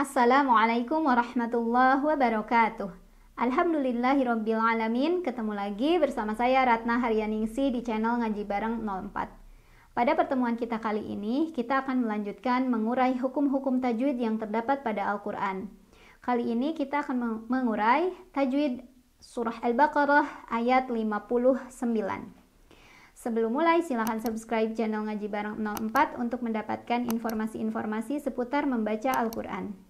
Assalamualaikum warahmatullahi wabarakatuh. Alhamdulillahirobbilalamin. Ketemu lagi bersama saya Ratna Haryaningsi di channel Ngaji Bareng 04. Pada pertemuan kita kali ini, kita akan melanjutkan mengurai hukum-hukum tajwid yang terdapat pada Al-Quran. Kali ini kita akan mengurai tajwid surah Al-Baqarah ayat 59. Sebelum mulai, silahkan subscribe channel Ngaji Bareng 04 untuk mendapatkan informasi-informasi seputar membaca Al-Quran.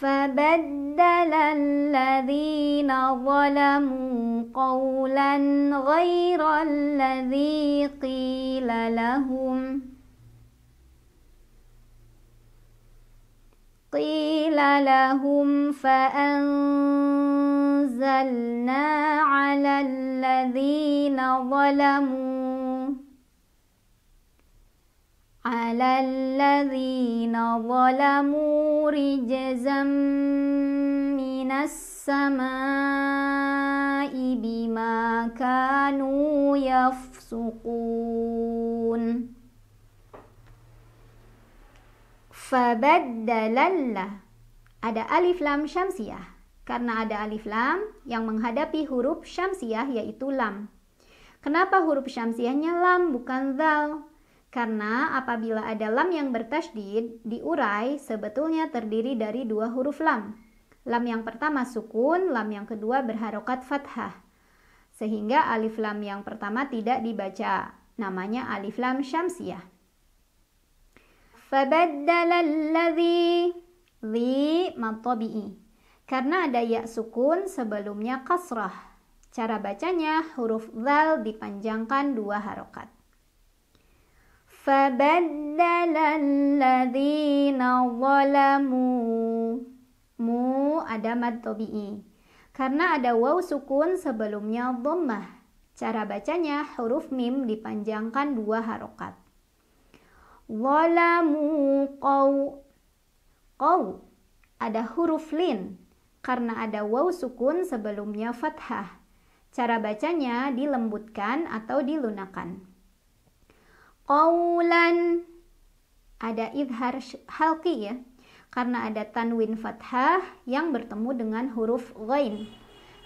فبدل الذين ظلموا قولا غير الذي قيل لهم قيل لهم فأنزلنا على الذين ظلموا على الذين ظلموا رجزا من السماء بما كانوا يفسقون fabaddalallah ada alif lam syamsiah karena ada alif lam yang menghadapi huruf syamsiah yaitu lam kenapa huruf syamsiahnya lam bukan zal karena apabila ada lam yang bertasydid, diurai sebetulnya terdiri dari dua huruf lam. Lam yang pertama sukun, lam yang kedua berharokat fathah. Sehingga alif lam yang pertama tidak dibaca. Namanya alif lam syamsiah. Fabaddala li Karena ada ya sukun sebelumnya kasrah. Cara bacanya huruf zal dipanjangkan dua harokat. فبدل الذين ظلموا مو ada mad karena ada waw sukun sebelumnya dhammah cara bacanya huruf mim dipanjangkan dua harokat zalamu qaw qaw ada huruf lin karena ada waw sukun sebelumnya fathah cara bacanya dilembutkan atau dilunakan Qawlan ada idhar halki ya karena ada tanwin fathah yang bertemu dengan huruf ghain.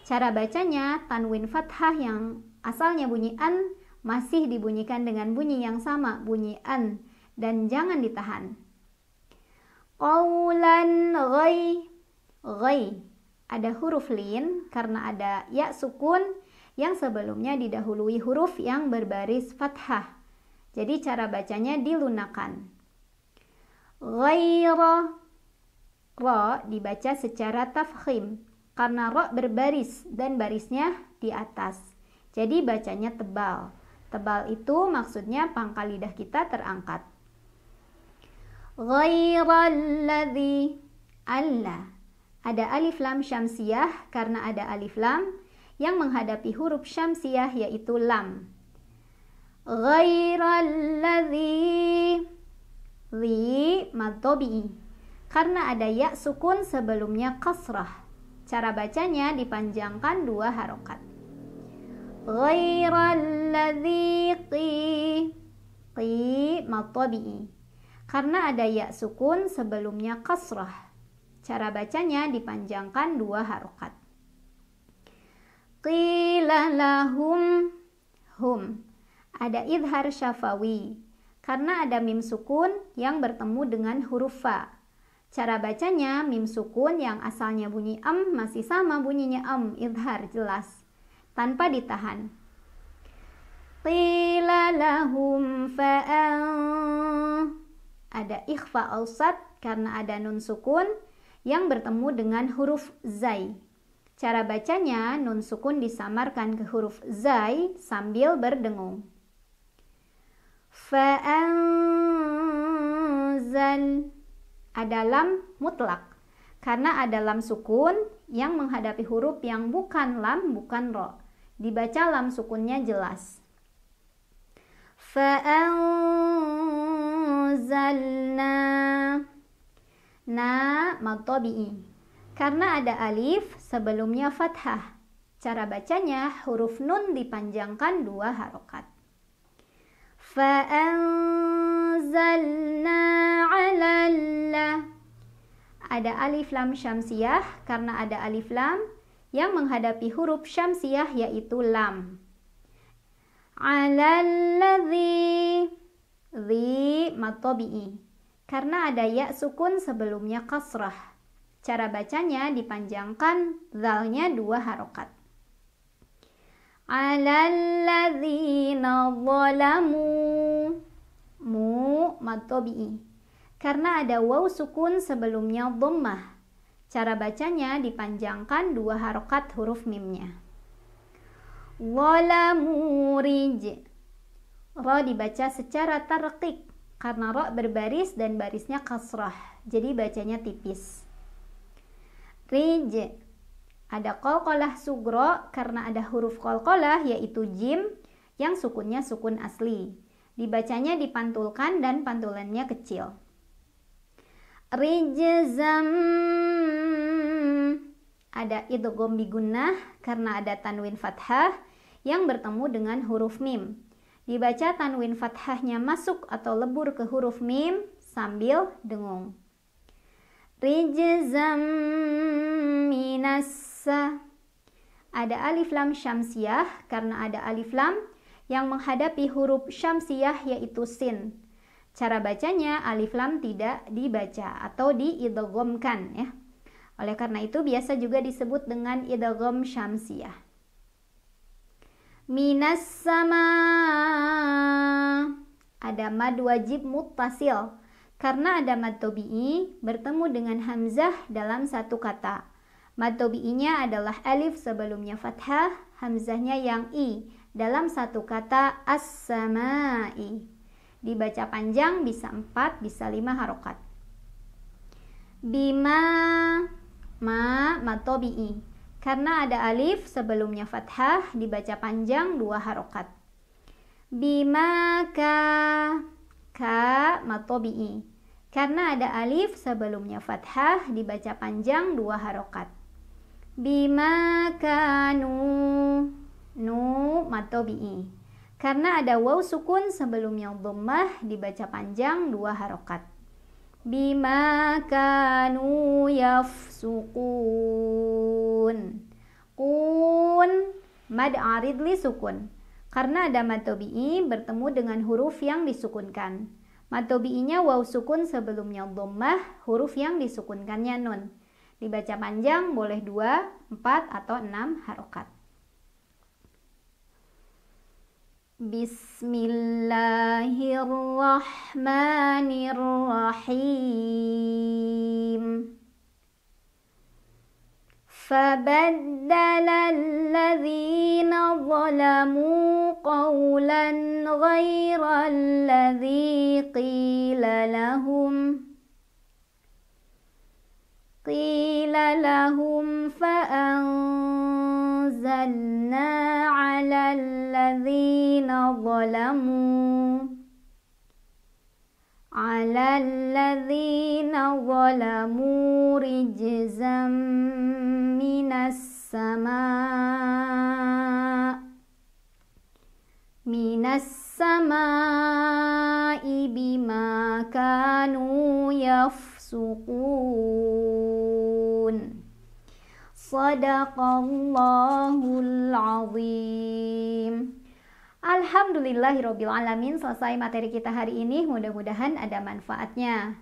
Cara bacanya tanwin fathah yang asalnya bunyi an masih dibunyikan dengan bunyi yang sama bunyi an dan jangan ditahan. Qawlan ghai ghai ada huruf lin karena ada ya sukun yang sebelumnya didahului huruf yang berbaris fathah. Jadi cara bacanya dilunakan. Ghaira ro dibaca secara tafkhim karena ro berbaris dan barisnya di atas. Jadi bacanya tebal. Tebal itu maksudnya pangkal lidah kita terangkat. Ghairalladzi Allah. Ada alif lam syamsiah karena ada alif lam yang menghadapi huruf syamsiah yaitu lam. غير الذي li maddobi karena ada ya sukun sebelumnya kasrah cara bacanya dipanjangkan dua harokat ghairalladzi qi qi maddobi karena ada ya sukun sebelumnya kasrah cara bacanya dipanjangkan dua harokat قيل لهم hum ada idhar syafawi karena ada mim sukun yang bertemu dengan huruf fa. Cara bacanya mim sukun yang asalnya bunyi em masih sama bunyinya em idhar jelas tanpa ditahan. Qila lahum Ada ikhfa ausat karena ada nun sukun yang bertemu dengan huruf zai. Cara bacanya nun sukun disamarkan ke huruf zai sambil berdengung. Fa'anzal ada lam mutlak karena ada lam sukun yang menghadapi huruf yang bukan lam bukan ro. Dibaca lam sukunnya jelas. Fa'anzalna na matobi'i karena ada alif sebelumnya fathah. Cara bacanya huruf nun dipanjangkan dua harokat fa'anzalna ala Allah. ada alif lam syamsiyah karena ada alif lam yang menghadapi huruf syamsiyah yaitu lam alladhi dhi matobi'i karena ada ya sukun sebelumnya kasrah cara bacanya dipanjangkan zalnya dua harokat على الذين mu matobi karena ada waw sukun sebelumnya dhammah cara bacanya dipanjangkan dua harokat huruf mimnya zalamu rij ro dibaca secara tarqiq karena ro berbaris dan barisnya kasrah jadi bacanya tipis rij ada kolkolah sugro karena ada huruf kolkolah yaitu jim yang sukunnya sukun asli. Dibacanya dipantulkan dan pantulannya kecil. Rijazam ada idgham bigunnah karena ada tanwin fathah yang bertemu dengan huruf mim. Dibaca tanwin fathahnya masuk atau lebur ke huruf mim sambil dengung rijzam minasa ada alif lam syamsiah karena ada alif lam yang menghadapi huruf syamsiah yaitu sin. Cara bacanya alif lam tidak dibaca atau diidghamkan ya. Oleh karena itu biasa juga disebut dengan idgham syamsiah. Minas sama ada mad wajib mutasil karena ada mad tobi'i bertemu dengan hamzah dalam satu kata. Mad tobi'inya adalah alif sebelumnya fathah, hamzahnya yang i dalam satu kata as-sama'i. Dibaca panjang bisa empat bisa lima harokat. Bima ma matobi'i. Karena ada alif sebelumnya fathah dibaca panjang dua harokat. Bima ka ka matobi'i. Karena ada alif sebelumnya fathah dibaca panjang dua harokat. Bima kanu nu matobi'i. Karena ada waw sukun sebelumnya dhammah dibaca panjang dua harokat. Bima kanu sukun Kun mad aridli sukun. Karena ada matobi'i bertemu dengan huruf yang disukunkan. Matobiinya waw sukun sebelumnya dhammah, huruf yang disukunkannya nun. Dibaca panjang boleh dua empat atau enam harokat. Bismillahirrahmanirrahim. فبدل الذين ظلموا قولا غير الذي قيل لهم قيل لهم فأنزلنا على الذين ظلموا على الذين ظلموا رجزا السماء من السماء بما selesai materi kita hari ini mudah-mudahan ada manfaatnya.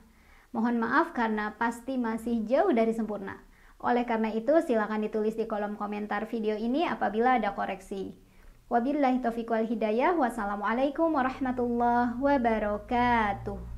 Mohon maaf karena pasti masih jauh dari sempurna. Oleh karena itu, silakan ditulis di kolom komentar video ini apabila ada koreksi. Wabillahi taufiq wal hidayah. Wassalamualaikum warahmatullahi wabarakatuh.